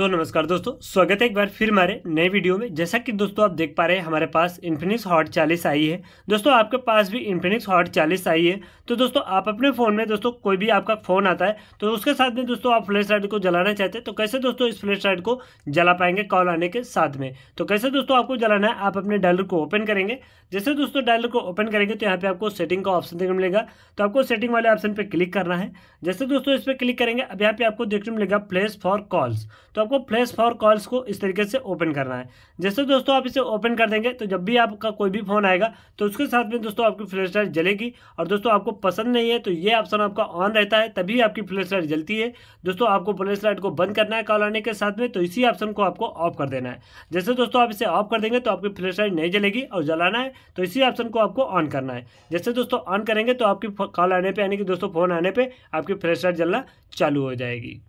सो so, नमस्कार दोस्तों स्वागत है एक बार फिर हमारे नए वीडियो में जैसा कि दोस्तों आप देख पा रहे हैं हमारे पास इन्फिनिक्स हॉट चालीस आई है दोस्तों आपके पास भी इन्फिनिक्स हॉट चालीस आई है तो दोस्तों आप अपने फ़ोन में दोस्तों कोई भी आपका फ़ोन आता है तो उसके साथ में दोस्तों आप फ्लैश लाइट को जलाना चाहते हैं तो कैसे दोस्तों इस फ्लैश लाइट को जला पाएंगे कॉल आने के साथ में तो कैसे दोस्तों आपको जलाना है आप अपने डायलर को ओपन करेंगे जैसे दोस्तों डायलर को ओपन करेंगे तो यहाँ पर आपको सेटिंग का ऑप्शन देखने मिलेगा तो आपको सेटिंग वाले ऑप्शन पर क्लिक करना है जैसे दोस्तों इस पर क्लिक करेंगे अब यहाँ पे आपको देखने मिलेगा प्लेस फॉर कॉल्स तो आपको फ्लैश फॉर कॉल्स को इस तरीके से ओपन करना है जैसे दोस्तों आप इसे ओपन कर देंगे तो जब भी आपका कोई भी फ़ोन आएगा तो उसके साथ में दोस्तों आपकी फ्लैश लाइट जलेगी और दोस्तों आपको पसंद नहीं है तो ये ऑप्शन आपका ऑन रहता है तभी आपकी फ्लैश लाइट जलती है दोस्तों आपको फ्लैश लाइट को बंद करना है कॉल आने के साथ में तो इसी ऑप्शन को आपको ऑफ कर देना है जैसे दोस्तों आप इसे ऑफ कर देंगे तो आपकी फ्लैश लाइट नहीं जलेगी और जलाना है तो इसी ऑप्शन को आपको ऑन करना है जैसे दोस्तों ऑन करेंगे तो आपकी कॉल आने पर यानी कि दोस्तों फ़ोन आने पर आपकी फ्लैश लाइट जलना चालू हो जाएगी